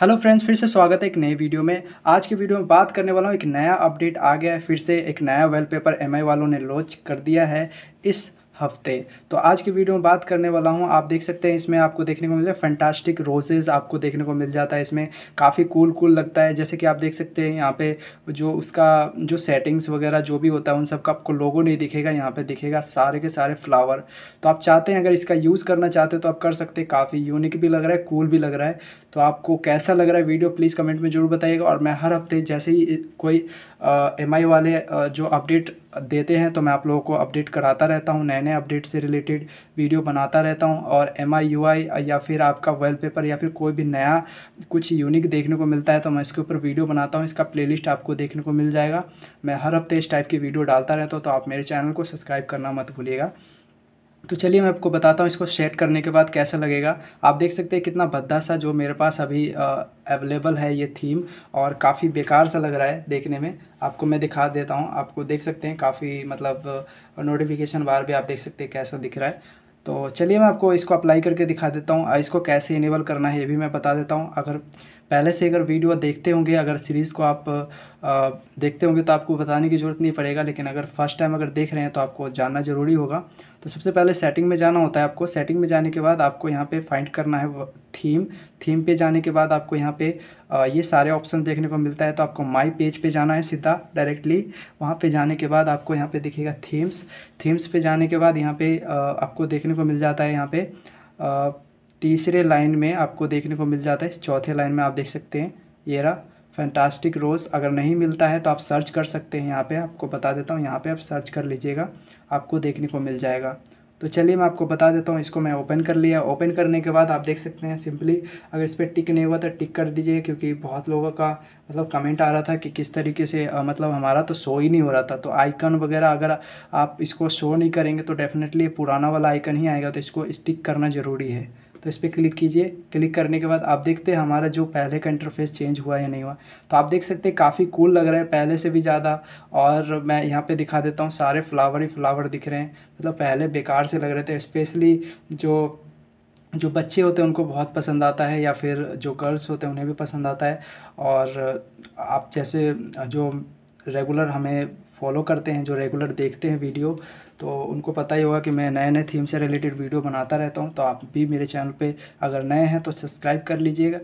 hello friends फिर से स्वागत है एक नए वीडियो में आज के वीडियो में बात करने वाला हूँ एक नया अपडेट आ गया है फिर से एक नया वेलपेपर एमआई वालों ने लॉन्च कर दिया है इस हफ्ते तो आज की वीडियो में बात करने वाला हूँ आप देख सकते हैं इसमें आपको देखने को मिल जाए फैंटास्टिक रोजेज़ आपको देखने को मिल जाता है इसमें काफ़ी कूल कूल लगता है जैसे कि आप देख सकते हैं यहाँ पे जो उसका जो सेटिंग्स वगैरह जो भी होता है उन सब का आपको लोगो नहीं दिखेगा यहाँ पर दिखेगा सारे के सारे फ्लावर तो आप चाहते हैं अगर इसका यूज़ करना चाहते हो तो आप कर सकते हैं काफ़ी यूनिक भी लग रहा है कूल भी लग रहा है तो आपको कैसा लग रहा है वीडियो प्लीज़ कमेंट में ज़रूर बताइएगा और मैं हर हफ्ते जैसे ही कोई एम वाले जो अपडेट देते हैं तो मैं आप लोगों को अपडेट कराता रहता हूँ नए नए अपडेट से रिलेटेड वीडियो बनाता रहता हूँ और एम आई यू आई या फिर आपका वॉलपेपर या फिर कोई भी नया कुछ यूनिक देखने को मिलता है तो मैं इसके ऊपर वीडियो बनाता हूँ इसका प्लेलिस्ट आपको देखने को मिल जाएगा मैं हर हफ्ते इस टाइप की वीडियो डालता रहता हूँ तो आप मेरे चैनल को सब्सक्राइब करना मत भूलिएगा तो चलिए मैं आपको बताता हूँ इसको सेट करने के बाद कैसा लगेगा आप देख सकते हैं कितना भद्दा सा जो मेरे पास अभी अवेलेबल है ये थीम और काफ़ी बेकार सा लग रहा है देखने में आपको मैं दिखा देता हूँ आपको देख सकते हैं काफ़ी मतलब नोटिफिकेशन बार भी आप देख सकते हैं कैसा दिख रहा है तो चलिए मैं आपको इसको अप्लाई करके दिखा देता हूँ इसको कैसे इनेबल करना है ये भी मैं बता देता हूँ अगर पहले से अगर वीडियो देखते होंगे अगर सीरीज़ को आप आ, देखते होंगे तो आपको बताने की ज़रूरत नहीं पड़ेगा लेकिन अगर फर्स्ट टाइम अगर देख रहे हैं तो आपको जानना ज़रूरी होगा तो सबसे पहले सेटिंग में जाना होता है आपको सेटिंग में जाने के बाद आपको यहाँ पे फाइंड करना है थीम थीम पे जाने के बाद आपको यहाँ पे ये सारे ऑप्शन देखने को मिलता है तो आपको माई पेज पे जाना है सीधा डायरेक्टली वहाँ पर जाने के बाद आपको यहाँ पर दिखेगा थीम्स थीम्स पर जाने के बाद यहाँ पे आपको देखने को मिल जाता है यहाँ पर तीसरे लाइन में आपको देखने को मिल जाता है चौथे लाइन में आप देख सकते हैं ये रहा फैंटास्टिक रोज़ अगर नहीं मिलता है तो आप सर्च कर सकते हैं यहाँ पे आपको बता देता हूँ यहाँ पे आप सर्च कर लीजिएगा आपको देखने को मिल जाएगा तो चलिए मैं आपको बता देता हूँ इसको मैं ओपन कर लिया ओपन करने के बाद आप देख सकते हैं सिंपली अगर इस पर टिक नहीं हुआ तो टिक कर दीजिए क्योंकि बहुत लोगों का मतलब कमेंट आ रहा था कि किस तरीके से मतलब हमारा तो शो ही नहीं हो रहा था तो आइकन वगैरह अगर आप इसको शो नहीं करेंगे तो डेफिनेटली पुराना वाला आइकन ही आएगा तो इसको स्टिक करना ज़रूरी है तो इस पर क्लिक कीजिए क्लिक करने के बाद आप देखते हैं हमारा जो पहले का इंटरफेस चेंज हुआ या नहीं हुआ तो आप देख सकते हैं काफ़ी कूल लग रहा है पहले से भी ज़्यादा और मैं यहाँ पे दिखा देता हूँ सारे फ्लावर ही फ्लावर दिख रहे हैं मतलब तो पहले बेकार से लग रहे थे स्पेशली जो जो बच्चे होते हैं उनको बहुत पसंद आता है या फिर जो गर्ल्स होते हैं उन्हें भी पसंद आता है और आप जैसे जो रेगुलर हमें फॉलो करते हैं जो रेगुलर देखते हैं वीडियो तो उनको पता ही होगा कि मैं नए नए थीम से रिलेटेड वीडियो बनाता रहता हूँ तो आप भी मेरे चैनल पे अगर नए हैं तो सब्सक्राइब कर लीजिएगा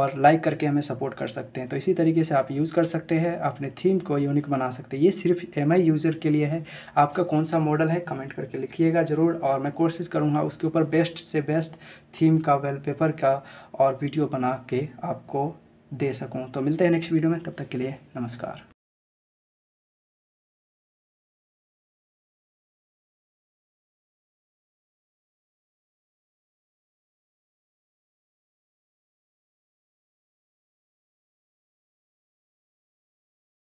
और लाइक करके हमें सपोर्ट कर सकते हैं तो इसी तरीके से आप यूज़ कर सकते हैं अपने थीम को यूनिक बना सकते हैं ये सिर्फ एम यूज़र के लिए है आपका कौन सा मॉडल है कमेंट करके लिखिएगा ज़रूर और मैं कोशिश करूँगा उसके ऊपर बेस्ट से बेस्ट थीम का वेल का और वीडियो बना के आपको दे सकूँ तो मिलते हैं नेक्स्ट वीडियो में तब तक के लिए नमस्कार